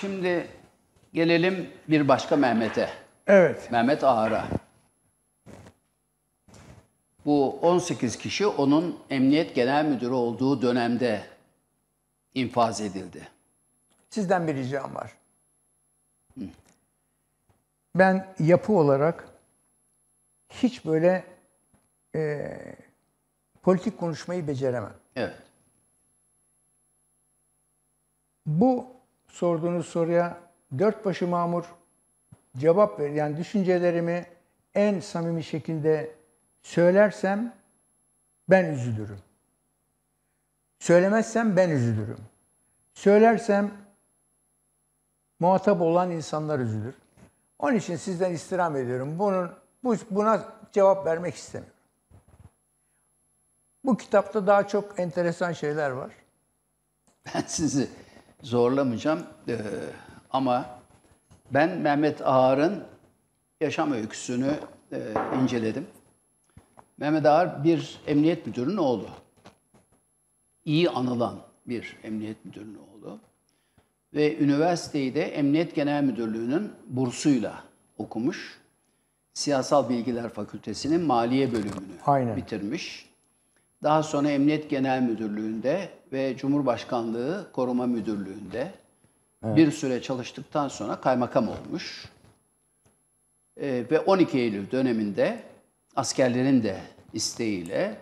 Şimdi gelelim bir başka Mehmet'e. Evet. Mehmet Ağar'a. Bu 18 kişi onun emniyet genel müdürü olduğu dönemde infaz edildi. Sizden bir ricam var. Hı. Ben yapı olarak hiç böyle e, politik konuşmayı beceremem. Evet. Bu sorduğunuz soruya dört başı mamur cevap ver. Yani düşüncelerimi en samimi şekilde söylersem ben üzülürüm. Söylemezsem ben üzülürüm. Söylersem muhatap olan insanlar üzülür. Onun için sizden istirham ediyorum. Bunun bu, buna cevap vermek istemiyorum. Bu kitapta daha çok enteresan şeyler var. Ben sizi zorlamayacağım. Ee, ama ben Mehmet Ağar'ın yaşam öyküsünü e, inceledim. Mehmet Ağar bir emniyet müdürünün oğlu. İyi anılan bir emniyet müdürünün oğlu. Ve üniversiteyi de Emniyet Genel Müdürlüğü'nün bursuyla okumuş. Siyasal Bilgiler Fakültesi'nin maliye bölümünü Aynen. bitirmiş. Daha sonra Emniyet Genel Müdürlüğü'nde ve Cumhurbaşkanlığı Koruma Müdürlüğü'nde evet. bir süre çalıştıktan sonra kaymakam olmuş. Ee, ve 12 Eylül döneminde askerlerin de isteğiyle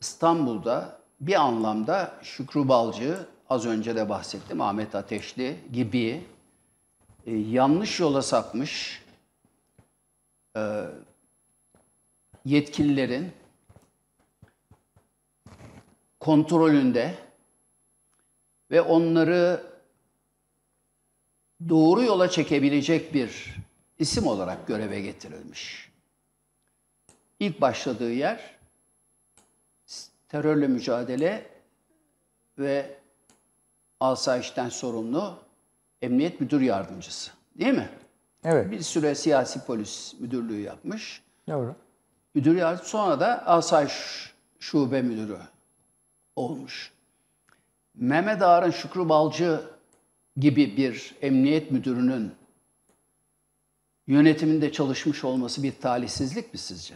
İstanbul'da bir anlamda Şükrü Balcı, az önce de bahsettim Ahmet Ateşli gibi e, yanlış yola sapmış e, yetkililerin kontrolünde ve onları doğru yola çekebilecek bir isim olarak göreve getirilmiş. İlk başladığı yer terörle mücadele ve asayişten sorumlu emniyet müdür yardımcısı. Değil mi? Evet. Bir süre siyasi polis müdürlüğü yapmış. Doğru. Müdür yardımcısı sonra da asayiş şube müdürü olmuş. Mehmet Ağar'ın Şükrü Balcı gibi bir emniyet müdürünün yönetiminde çalışmış olması bir talihsizlik mi sizce?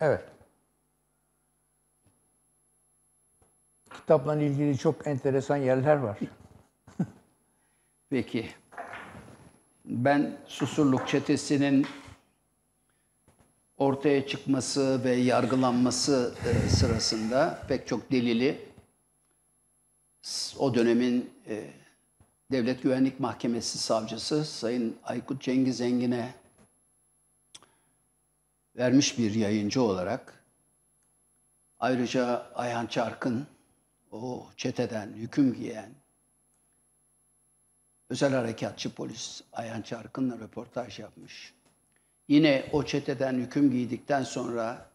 Evet. Kitapla ilgili çok enteresan yerler var. Peki. Ben Susurluk Çetesi'nin ortaya çıkması ve yargılanması e, sırasında pek çok delili o dönemin e, Devlet Güvenlik Mahkemesi savcısı Sayın Aykut Cengiz Engin'e vermiş bir yayıncı olarak ayrıca Ayhan Çarkın o çeteden hüküm giyen özel harekatçı polis Ayhan Çarkın'la röportaj yapmış. Yine o çeteden hüküm giydikten sonra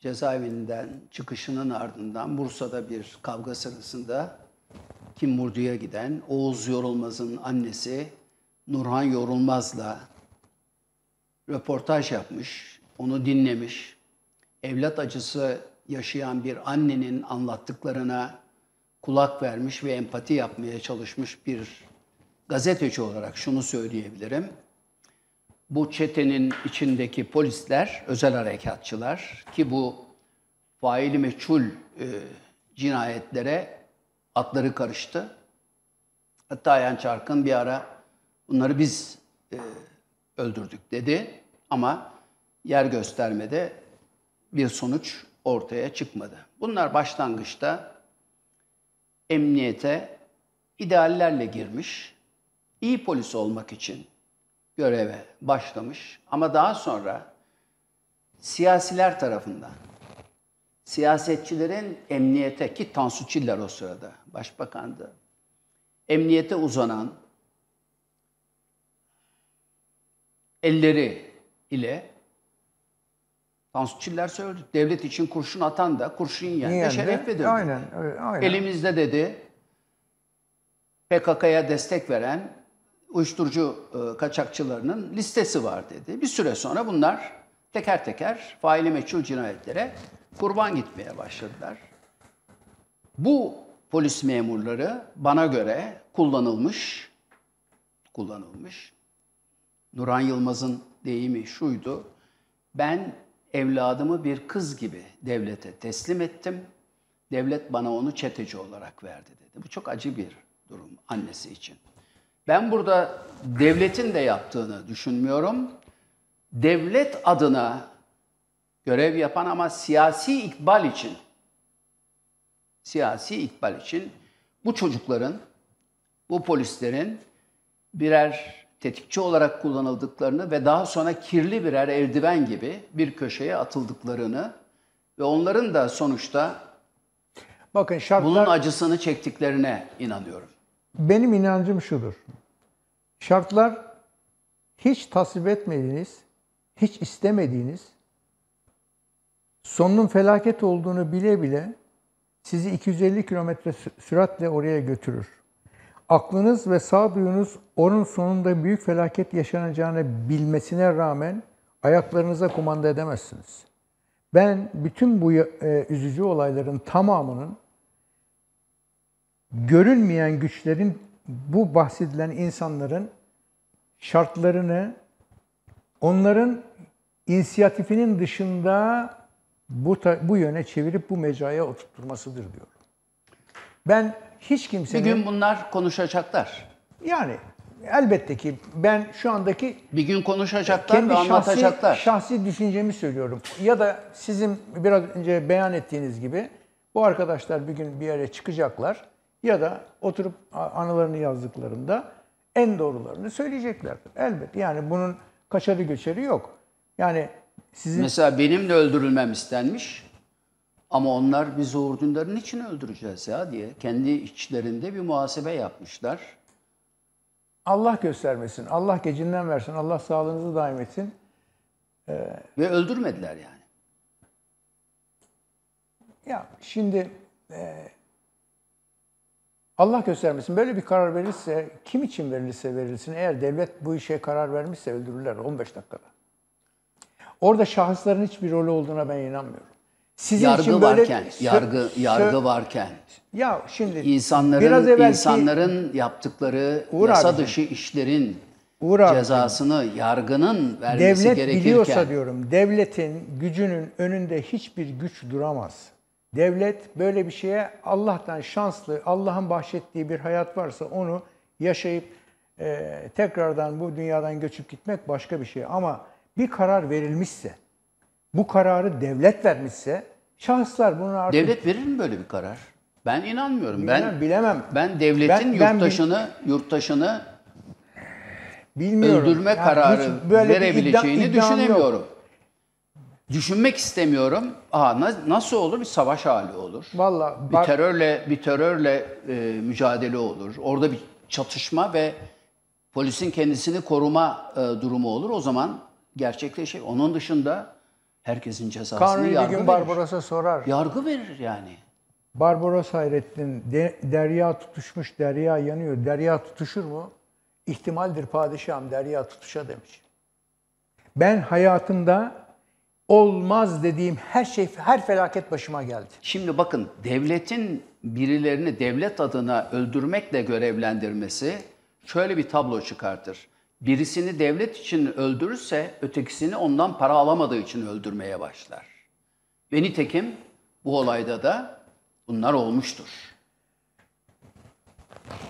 cezaevinden çıkışının ardından Bursa'da bir kavga sırasında Kim Murdu'ya giden Oğuz Yorulmaz'ın annesi Nurhan Yorulmaz'la röportaj yapmış, onu dinlemiş. Evlat acısı yaşayan bir annenin anlattıklarına kulak vermiş ve empati yapmaya çalışmış bir gazeteci olarak şunu söyleyebilirim bu çetenin içindeki polisler, özel harekatçılar ki bu faili meçhul e, cinayetlere atları karıştı. Hatta Ayhan Çarkın bir ara bunları biz e, öldürdük dedi ama yer göstermede bir sonuç ortaya çıkmadı. Bunlar başlangıçta emniyete ideallerle girmiş, iyi polis olmak için göreve başlamış ama daha sonra siyasiler tarafından siyasetçilerin emniyete ki Tansu Çiller o sırada başbakandı. Emniyete uzanan elleri ile Tansu Çiller söyledi. Devlet için kurşun atan da kurşun yiyen de şeref verir. Aynen, aynen. Elimizde dedi PKK'ya destek veren uyuşturucu e, kaçakçılarının listesi var dedi. Bir süre sonra bunlar teker teker faili meçhul cinayetlere kurban gitmeye başladılar. Bu polis memurları bana göre kullanılmış, kullanılmış. Nuran Yılmaz'ın deyimi şuydu. Ben evladımı bir kız gibi devlete teslim ettim. Devlet bana onu çeteci olarak verdi dedi. Bu çok acı bir durum annesi için. Ben burada devletin de yaptığını düşünmüyorum. Devlet adına görev yapan ama siyasi ikbal için siyasi ikbal için bu çocukların, bu polislerin birer tetikçi olarak kullanıldıklarını ve daha sonra kirli birer eldiven gibi bir köşeye atıldıklarını ve onların da sonuçta Bakın şartlar bunun acısını çektiklerine inanıyorum. Benim inancım şudur. Şartlar hiç tasvip etmediğiniz, hiç istemediğiniz, sonunun felaket olduğunu bile bile sizi 250 kilometre süratle oraya götürür. Aklınız ve sağduyunuz onun sonunda büyük felaket yaşanacağını bilmesine rağmen ayaklarınıza kumanda edemezsiniz. Ben bütün bu e, üzücü olayların tamamının görünmeyen güçlerin bu bahsedilen insanların şartlarını onların inisiyatifinin dışında bu, bu yöne çevirip bu mecraya oturtmasıdır diyor. Ben hiç kimsenin... Bir gün bunlar konuşacaklar. Yani elbette ki ben şu andaki... Bir gün konuşacaklar kendi ve anlatacaklar. Şahsi, şahsi düşüncemi söylüyorum. Ya da sizin biraz önce beyan ettiğiniz gibi bu arkadaşlar bir gün bir yere çıkacaklar ya da oturup anılarını yazdıklarında en doğrularını söyleyecekler. Elbet. Yani bunun kaçarı göçeri yok. Yani sizin... Mesela benim de öldürülmem istenmiş. Ama onlar biz Uğur Dündar'ın için öldüreceğiz ya diye kendi içlerinde bir muhasebe yapmışlar. Allah göstermesin, Allah gecinden versin, Allah sağlığınızı daim etsin. Ee, Ve öldürmediler yani. Ya şimdi e, Allah göstermesin böyle bir karar verilirse, kim için verilirse verilsin, eğer devlet bu işe karar vermişse öldürürler 15 dakikada. Orada şahısların hiçbir rolü olduğuna ben inanmıyorum. Sizin yargı için böyle varken, yargı yargı varken. Ya şimdi insanların biraz evvelki, insanların yaptıkları Uğur yasa abicim, dışı işlerin Uğur abicim, cezasını yargının vermesi devlet gerekirken. Devlet biliyorsa diyorum, devletin gücünün önünde hiçbir güç duramaz. Devlet böyle bir şeye Allah'tan şanslı, Allah'ın bahşettiği bir hayat varsa onu yaşayıp e, tekrardan bu dünyadan göçüp gitmek başka bir şey. Ama bir karar verilmişse, bu kararı devlet vermişse şahıslar bunu artık... Devlet verir mi böyle bir karar? Ben inanmıyorum. Bilmem, ben bilemem. Ben devletin ben, yurttaşını ben, yurttaşını bilmiyorum. öldürme yani kararı böyle verebileceğini iddia, düşünemiyorum. Yok. Düşünmek istemiyorum. Aa, nasıl olur? Bir savaş hali olur. Valla bir terörle bir terörle e, mücadele olur. Orada bir çatışma ve polisin kendisini koruma e, durumu olur. O zaman gerçekleşir. Onun dışında herkesin cezasını Kanuni yargı gün verir. Barbaros'a sorar. Yargı verir yani. Barbaros Hayrettin, de, derya tutuşmuş, derya yanıyor. Derya tutuşur mu? İhtimaldir padişahım derya tutuşa demiş. Ben hayatımda olmaz dediğim her şey, her felaket başıma geldi. Şimdi bakın devletin birilerini devlet adına öldürmekle görevlendirmesi şöyle bir tablo çıkartır. Birisini devlet için öldürürse ötekisini ondan para alamadığı için öldürmeye başlar. Ve nitekim bu olayda da bunlar olmuştur.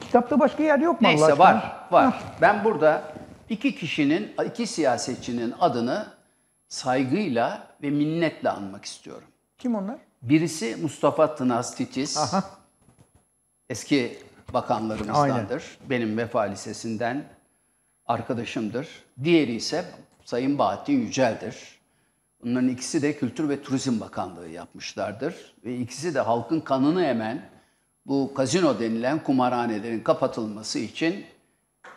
Kitapta başka yer yok mu Neyse Allah aşkına? var, var. Ben burada iki kişinin, iki siyasetçinin adını saygıyla ve minnetle anmak istiyorum. Kim onlar? Birisi Mustafa Tınaz Titiz. Aha. Eski bakanlarımızdandır. Aynen. Benim Vefa Lisesi'nden arkadaşımdır. Diğeri ise Sayın Bahattin Yücel'dir. Bunların ikisi de Kültür ve Turizm Bakanlığı yapmışlardır. Ve ikisi de halkın kanını emen bu kazino denilen kumarhanelerin kapatılması için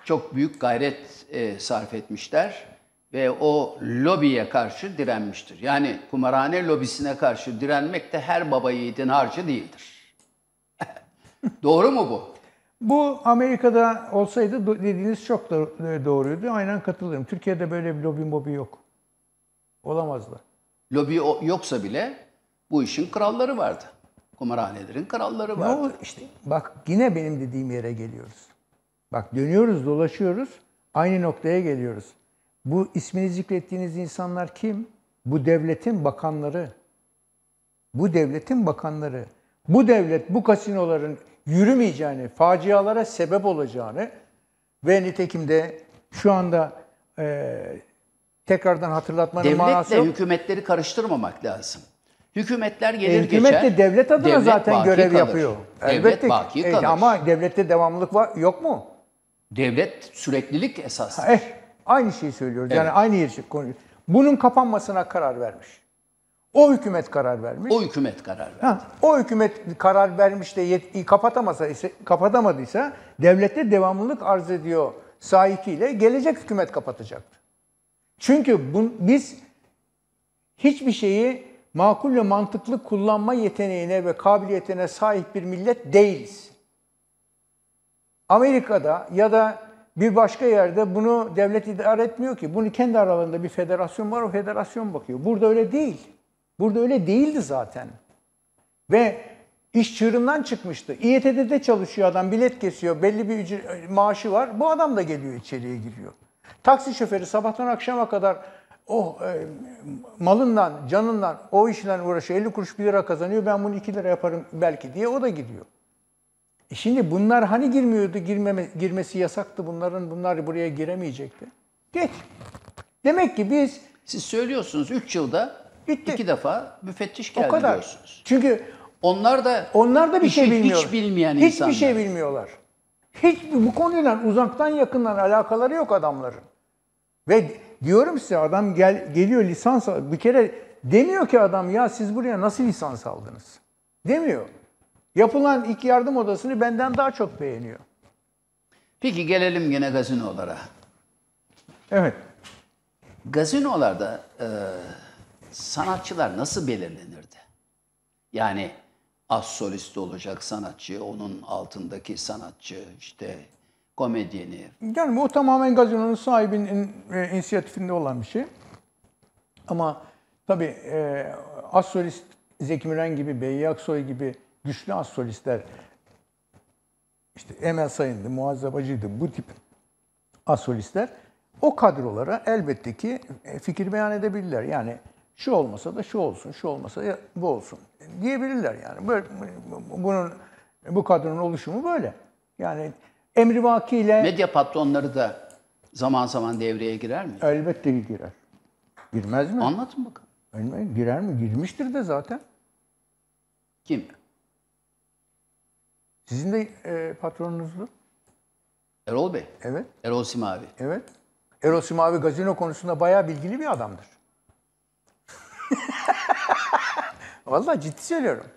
çok büyük gayret e, sarf etmişler ve o lobiye karşı direnmiştir. Yani kumarhane lobisine karşı direnmek de her baba yiğidin harcı değildir. Doğru mu bu? Bu Amerika'da olsaydı dediğiniz çok da doğruydu. Aynen katılıyorum. Türkiye'de böyle bir lobi mobi yok. Olamazdı. Lobi yoksa bile bu işin kralları vardı. Kumarhanelerin kralları vardı. Ne işte bak yine benim dediğim yere geliyoruz. Bak dönüyoruz, dolaşıyoruz. Aynı noktaya geliyoruz. Bu ismini zikrettiğiniz insanlar kim? Bu devletin bakanları. Bu devletin bakanları. Bu devlet bu kasinoların yürümeyeceğini, facialara sebep olacağını ve nitekim de şu anda e, tekrardan hatırlatmanın Devletle manası yok. hükümetleri karıştırmamak lazım. Hükümetler gelir e, hükümet geçer. Hükümet de devlet adına devlet zaten görev kalır. yapıyor. Devlet Elbette. baki e, kalır. E, ama devlette devamlılık var, yok mu? Devlet süreklilik esas. Eh, Aynı şeyi söylüyoruz. Evet. Yani aynı yeri şey- konuyu Bunun kapanmasına karar vermiş. O hükümet karar vermiş. O hükümet karar vermiş o hükümet karar vermiş de yet- kapatamasa ise, kapatamadıysa devlette devamlılık arz ediyor sahikiyle gelecek hükümet kapatacaktı. Çünkü bu, biz hiçbir şeyi makul ve mantıklı kullanma yeteneğine ve kabiliyetine sahip bir millet değiliz. Amerika'da ya da bir başka yerde bunu devlet idare etmiyor ki. Bunu kendi aralarında bir federasyon var, o federasyon bakıyor. Burada öyle değil. Burada öyle değildi zaten. Ve iş çığırından çıkmıştı. İETT'de de çalışıyor adam, bilet kesiyor, belli bir ücret, maaşı var. Bu adam da geliyor içeriye giriyor. Taksi şoförü sabahtan akşama kadar o oh, e, malından, canından, o işle uğraşıyor. 50 kuruş 1 lira kazanıyor. Ben bunu 2 lira yaparım belki diye o da gidiyor. E şimdi bunlar hani girmiyordu, girmeme, girmesi yasaktı bunların, bunlar buraya giremeyecekti. Geç. Demek ki biz... Siz söylüyorsunuz 3 yılda Bitti. iki defa müfettiş geldi o kadar. diyorsunuz. Çünkü onlar da onlar da bir şey bilmiyor. Hiç bilmeyen Hiçbir şey insanlar. Hiçbir şey bilmiyorlar. Hiç bu konuyla uzaktan yakından alakaları yok adamların. Ve diyorum size adam gel, geliyor lisans bir kere demiyor ki adam ya siz buraya nasıl lisans aldınız? Demiyor. Yapılan ilk yardım odasını benden daha çok beğeniyor. Peki gelelim yine gazinolara. Evet. Gazinolarda e, sanatçılar nasıl belirlenirdi? Yani az solist olacak sanatçı, onun altındaki sanatçı, işte komedyeni. Yani bu tamamen gazinonun sahibinin e, inisiyatifinde olan bir şey. Ama tabii e, az solist Zeki Müren gibi, Beyyi Aksoy gibi güçlü astrolistler işte Emel Sayın'dı, muhasebacıydı bu tip astrolistler o kadrolara elbette ki e, fikir beyan edebilirler. Yani şu olmasa da şu olsun, şu olmasa da bu olsun diyebilirler yani. Böyle, bunun bu kadronun oluşumu böyle. Yani emrivaki ile... Medya patronları da zaman zaman devreye girer mi? Elbette ki girer. Girmez mi? Anlatın bakalım. Girer mi? Girmiştir de zaten. Kim? Sizin de e, patronunuzdu. Erol Bey. Evet. Erol Simavi. Evet. Erol Simavi gazino konusunda bayağı bilgili bir adamdır. Vallahi ciddi söylüyorum.